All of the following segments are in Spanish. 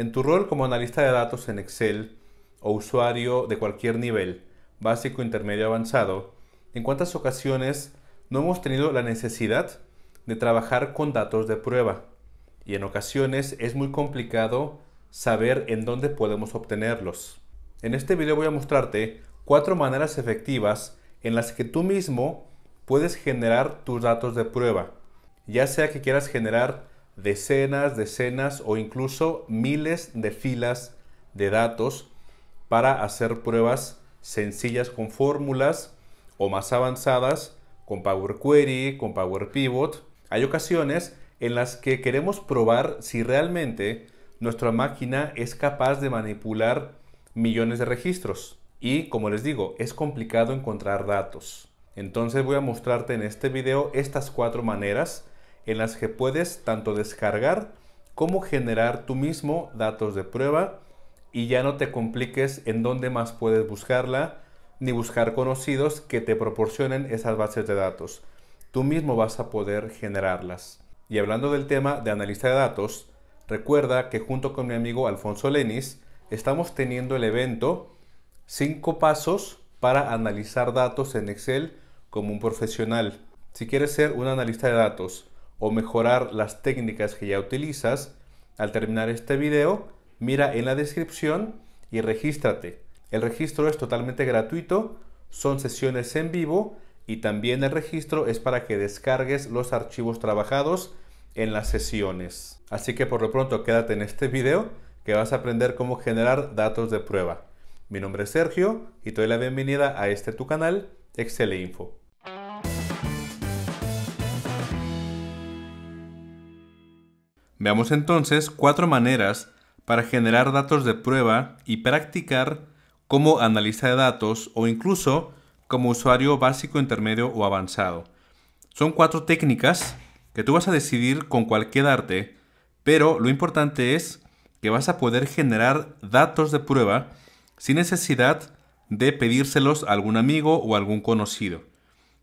En tu rol como analista de datos en Excel o usuario de cualquier nivel, básico, intermedio, avanzado, ¿en cuántas ocasiones no hemos tenido la necesidad de trabajar con datos de prueba? Y en ocasiones es muy complicado saber en dónde podemos obtenerlos. En este video voy a mostrarte cuatro maneras efectivas en las que tú mismo puedes generar tus datos de prueba, ya sea que quieras generar decenas, decenas o incluso miles de filas de datos para hacer pruebas sencillas con fórmulas o más avanzadas con Power Query, con Power Pivot. Hay ocasiones en las que queremos probar si realmente nuestra máquina es capaz de manipular millones de registros. Y como les digo, es complicado encontrar datos. Entonces voy a mostrarte en este video estas cuatro maneras en las que puedes tanto descargar como generar tú mismo datos de prueba y ya no te compliques en dónde más puedes buscarla ni buscar conocidos que te proporcionen esas bases de datos. Tú mismo vas a poder generarlas. Y hablando del tema de analista de datos, recuerda que junto con mi amigo Alfonso Lenis estamos teniendo el evento 5 pasos para analizar datos en Excel como un profesional. Si quieres ser un analista de datos o mejorar las técnicas que ya utilizas, al terminar este video, mira en la descripción y regístrate. El registro es totalmente gratuito, son sesiones en vivo y también el registro es para que descargues los archivos trabajados en las sesiones. Así que por lo pronto quédate en este video que vas a aprender cómo generar datos de prueba. Mi nombre es Sergio y te doy la bienvenida a este tu canal, Excel Info. Veamos entonces cuatro maneras para generar datos de prueba y practicar como analista de datos o incluso como usuario básico, intermedio o avanzado. Son cuatro técnicas que tú vas a decidir con cualquier quedarte, pero lo importante es que vas a poder generar datos de prueba sin necesidad de pedírselos a algún amigo o algún conocido.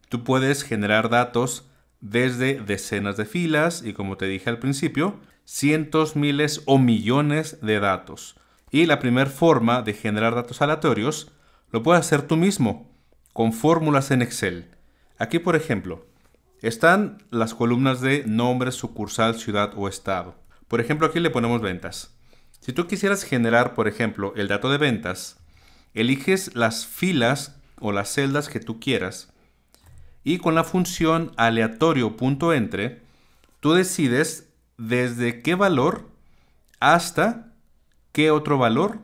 Tú puedes generar datos desde decenas de filas y como te dije al principio, cientos, miles o millones de datos. Y la primera forma de generar datos aleatorios lo puedes hacer tú mismo con fórmulas en Excel. Aquí, por ejemplo, están las columnas de nombre, sucursal, ciudad o estado. Por ejemplo, aquí le ponemos ventas. Si tú quisieras generar, por ejemplo, el dato de ventas, eliges las filas o las celdas que tú quieras y con la función aleatorio.entre, tú decides desde qué valor hasta qué otro valor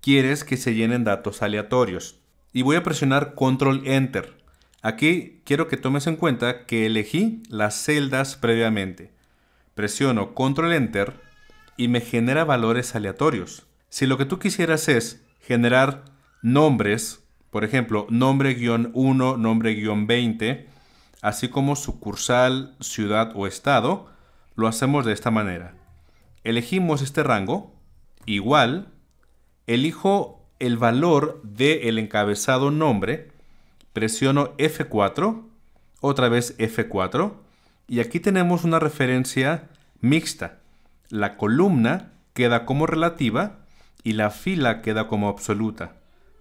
quieres que se llenen datos aleatorios. Y voy a presionar control enter. Aquí quiero que tomes en cuenta que elegí las celdas previamente. Presiono control enter y me genera valores aleatorios. Si lo que tú quisieras es generar nombres por ejemplo, nombre-1, nombre-20, así como sucursal, ciudad o estado, lo hacemos de esta manera. Elegimos este rango, igual, elijo el valor del encabezado nombre, presiono F4, otra vez F4, y aquí tenemos una referencia mixta. La columna queda como relativa y la fila queda como absoluta.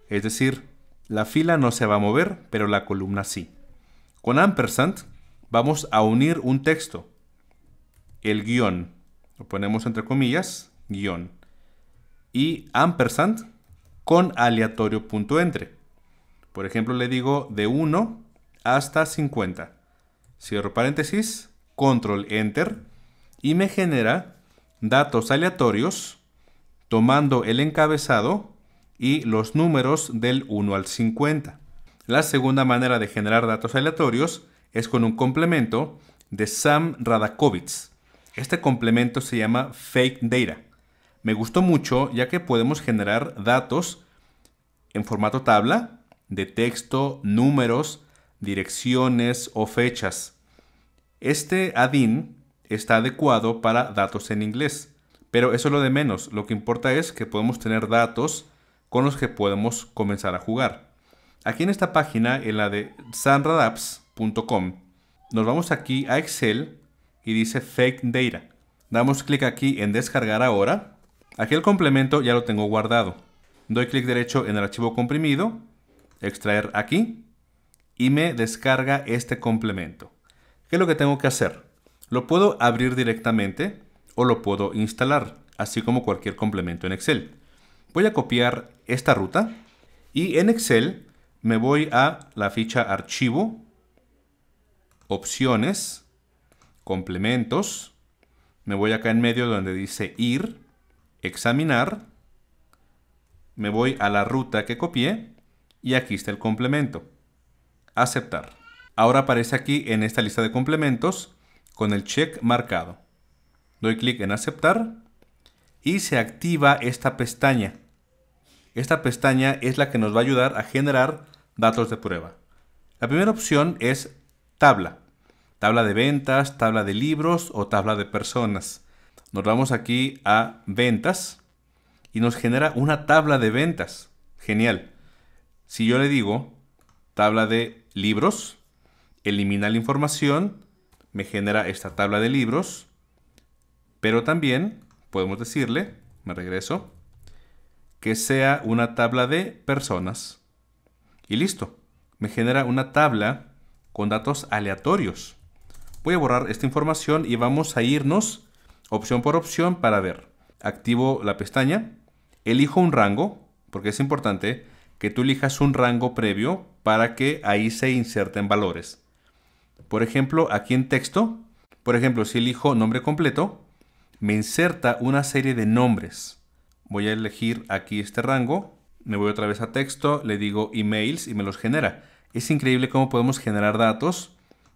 Es decir, la fila no se va a mover, pero la columna sí. Con ampersand vamos a unir un texto. El guión. Lo ponemos entre comillas, guión. Y ampersand con aleatorio entre. Por ejemplo, le digo de 1 hasta 50. Cierro paréntesis, control enter y me genera datos aleatorios tomando el encabezado y los números del 1 al 50. La segunda manera de generar datos aleatorios es con un complemento de Sam Radakovitz. Este complemento se llama Fake Data. Me gustó mucho ya que podemos generar datos en formato tabla, de texto, números, direcciones o fechas. Este ADIN está adecuado para datos en inglés, pero eso es lo de menos. Lo que importa es que podemos tener datos con los que podemos comenzar a jugar. Aquí en esta página, en la de sanradapps.com, nos vamos aquí a Excel y dice Fake Data. Damos clic aquí en Descargar ahora. Aquí el complemento ya lo tengo guardado. Doy clic derecho en el archivo comprimido, extraer aquí y me descarga este complemento. ¿Qué es lo que tengo que hacer? Lo puedo abrir directamente o lo puedo instalar, así como cualquier complemento en Excel. Voy a copiar esta ruta y en Excel me voy a la ficha archivo, opciones, complementos, me voy acá en medio donde dice ir, examinar, me voy a la ruta que copié y aquí está el complemento, aceptar. Ahora aparece aquí en esta lista de complementos con el check marcado. Doy clic en aceptar y se activa esta pestaña. Esta pestaña es la que nos va a ayudar a generar datos de prueba. La primera opción es tabla. Tabla de ventas, tabla de libros o tabla de personas. Nos vamos aquí a ventas y nos genera una tabla de ventas. Genial. Si yo le digo tabla de libros, elimina la información, me genera esta tabla de libros, pero también podemos decirle, me regreso, que sea una tabla de personas. Y listo. Me genera una tabla con datos aleatorios. Voy a borrar esta información y vamos a irnos opción por opción para ver. Activo la pestaña, elijo un rango, porque es importante que tú elijas un rango previo para que ahí se inserten valores. Por ejemplo, aquí en texto, por ejemplo, si elijo nombre completo, me inserta una serie de nombres. Voy a elegir aquí este rango, me voy otra vez a texto, le digo emails y me los genera. Es increíble cómo podemos generar datos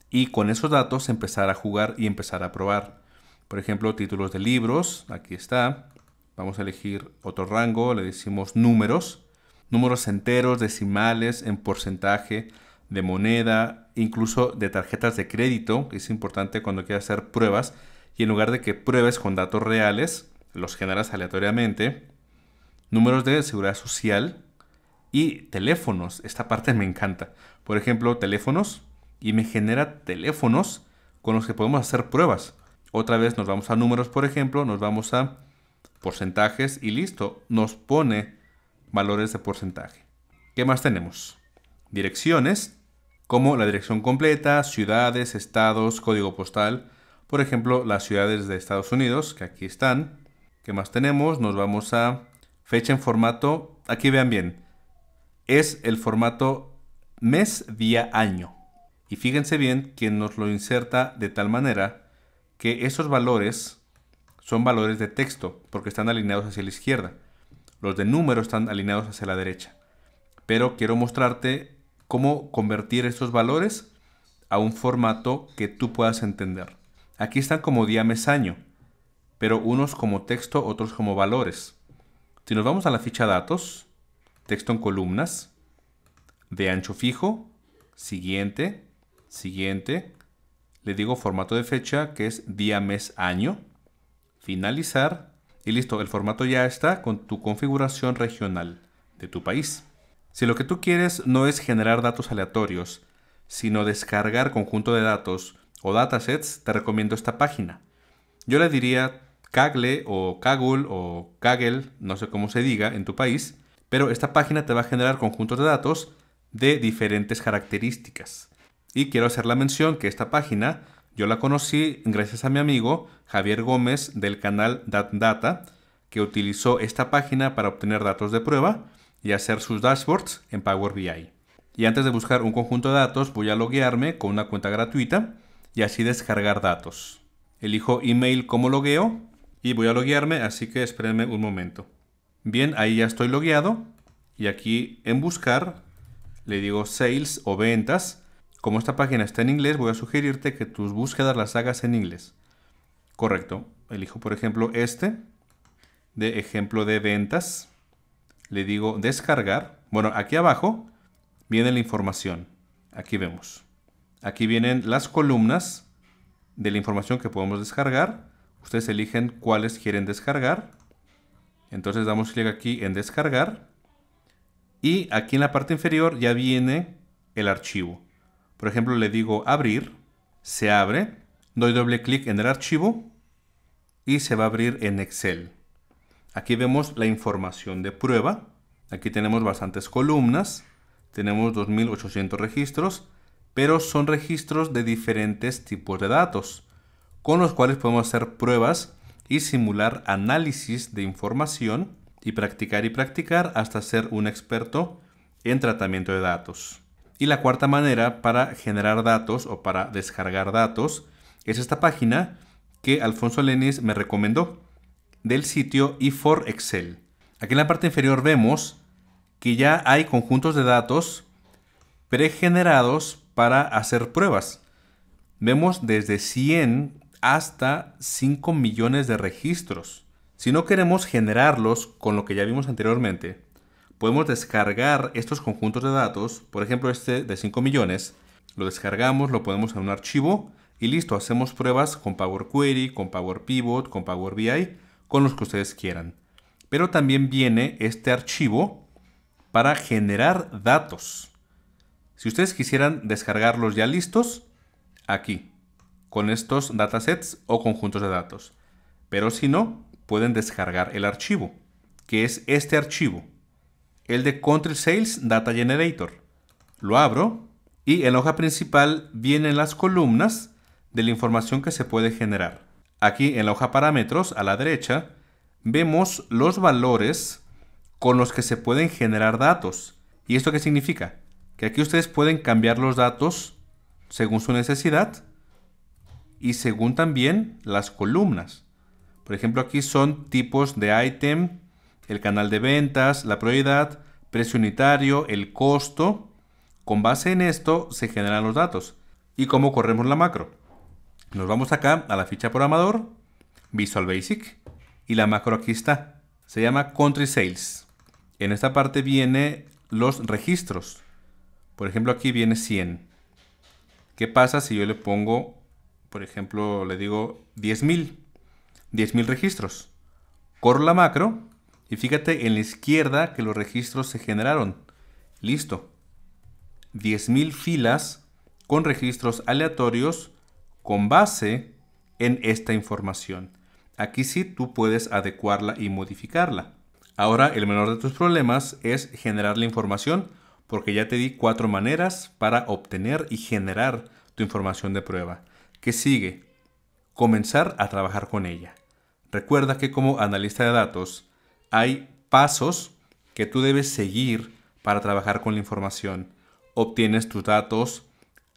y con esos datos empezar a jugar y empezar a probar. Por ejemplo, títulos de libros, aquí está. Vamos a elegir otro rango, le decimos números. Números enteros, decimales, en porcentaje, de moneda, incluso de tarjetas de crédito, que es importante cuando quieras hacer pruebas. Y en lugar de que pruebes con datos reales, los generas aleatoriamente, números de seguridad social y teléfonos. Esta parte me encanta. Por ejemplo, teléfonos y me genera teléfonos con los que podemos hacer pruebas. Otra vez nos vamos a números, por ejemplo, nos vamos a porcentajes y listo, nos pone valores de porcentaje. ¿Qué más tenemos? Direcciones, como la dirección completa, ciudades, estados, código postal. Por ejemplo, las ciudades de Estados Unidos, que aquí están que más tenemos? Nos vamos a fecha en formato. Aquí vean bien. Es el formato mes, día, año. Y fíjense bien que nos lo inserta de tal manera que esos valores son valores de texto porque están alineados hacia la izquierda. Los de número están alineados hacia la derecha. Pero quiero mostrarte cómo convertir estos valores a un formato que tú puedas entender. Aquí están como día, mes, año pero unos como texto, otros como valores. Si nos vamos a la ficha datos, texto en columnas, de ancho fijo, siguiente, siguiente, le digo formato de fecha que es día, mes, año, finalizar y listo, el formato ya está con tu configuración regional de tu país. Si lo que tú quieres no es generar datos aleatorios, sino descargar conjunto de datos o datasets, te recomiendo esta página. Yo le diría Kaggle o Kaggle o Kagel, no sé cómo se diga en tu país, pero esta página te va a generar conjuntos de datos de diferentes características. Y quiero hacer la mención que esta página yo la conocí gracias a mi amigo Javier Gómez del canal DatData, que utilizó esta página para obtener datos de prueba y hacer sus dashboards en Power BI. Y antes de buscar un conjunto de datos, voy a loguearme con una cuenta gratuita y así descargar datos. Elijo email como logueo y voy a loguearme, así que espérenme un momento. Bien, ahí ya estoy logueado y aquí en buscar le digo sales o ventas. Como esta página está en inglés, voy a sugerirte que tus búsquedas las hagas en inglés. Correcto. Elijo, por ejemplo, este de ejemplo de ventas. Le digo descargar. Bueno, aquí abajo viene la información. Aquí vemos. Aquí vienen las columnas de la información que podemos descargar Ustedes eligen cuáles quieren descargar. Entonces damos clic aquí en descargar. Y aquí en la parte inferior ya viene el archivo. Por ejemplo, le digo abrir. Se abre. Doy doble clic en el archivo. Y se va a abrir en Excel. Aquí vemos la información de prueba. Aquí tenemos bastantes columnas. Tenemos 2800 registros. Pero son registros de diferentes tipos de datos con los cuales podemos hacer pruebas y simular análisis de información y practicar y practicar hasta ser un experto en tratamiento de datos. Y la cuarta manera para generar datos o para descargar datos es esta página que Alfonso Lenis me recomendó del sitio e4excel. Aquí en la parte inferior vemos que ya hay conjuntos de datos pregenerados para hacer pruebas. Vemos desde 100 hasta 5 millones de registros. Si no queremos generarlos con lo que ya vimos anteriormente, podemos descargar estos conjuntos de datos, por ejemplo este de 5 millones, lo descargamos, lo ponemos en un archivo y listo, hacemos pruebas con Power Query, con Power Pivot, con Power BI, con los que ustedes quieran. Pero también viene este archivo para generar datos. Si ustedes quisieran descargarlos ya listos, aquí con estos datasets o conjuntos de datos. Pero si no, pueden descargar el archivo, que es este archivo, el de Country Sales Data Generator. Lo abro y en la hoja principal vienen las columnas de la información que se puede generar. Aquí en la hoja parámetros, a la derecha, vemos los valores con los que se pueden generar datos. ¿Y esto qué significa? Que aquí ustedes pueden cambiar los datos según su necesidad y según también las columnas. Por ejemplo, aquí son tipos de item, el canal de ventas, la prioridad, precio unitario, el costo. Con base en esto se generan los datos. ¿Y cómo corremos la macro? Nos vamos acá a la ficha programador, Visual Basic, y la macro aquí está. Se llama Country Sales. En esta parte viene los registros. Por ejemplo, aquí viene 100. ¿Qué pasa si yo le pongo por ejemplo, le digo 10.000, 10.000 registros. Corro la macro y fíjate en la izquierda que los registros se generaron. Listo. 10.000 filas con registros aleatorios con base en esta información. Aquí sí tú puedes adecuarla y modificarla. Ahora el menor de tus problemas es generar la información porque ya te di cuatro maneras para obtener y generar tu información de prueba. ¿Qué sigue? Comenzar a trabajar con ella. Recuerda que como analista de datos hay pasos que tú debes seguir para trabajar con la información. Obtienes tus datos,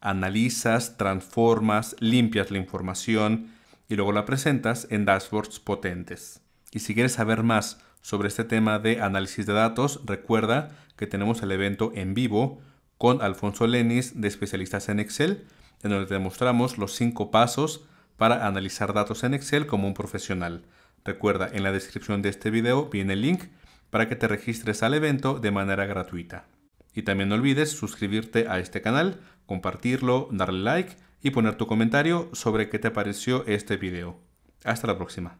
analizas, transformas, limpias la información y luego la presentas en dashboards potentes. Y si quieres saber más sobre este tema de análisis de datos, recuerda que tenemos el evento en vivo con Alfonso Lenis de especialistas en Excel en donde te mostramos los 5 pasos para analizar datos en Excel como un profesional. Recuerda, en la descripción de este video viene el link para que te registres al evento de manera gratuita. Y también no olvides suscribirte a este canal, compartirlo, darle like y poner tu comentario sobre qué te pareció este video. Hasta la próxima.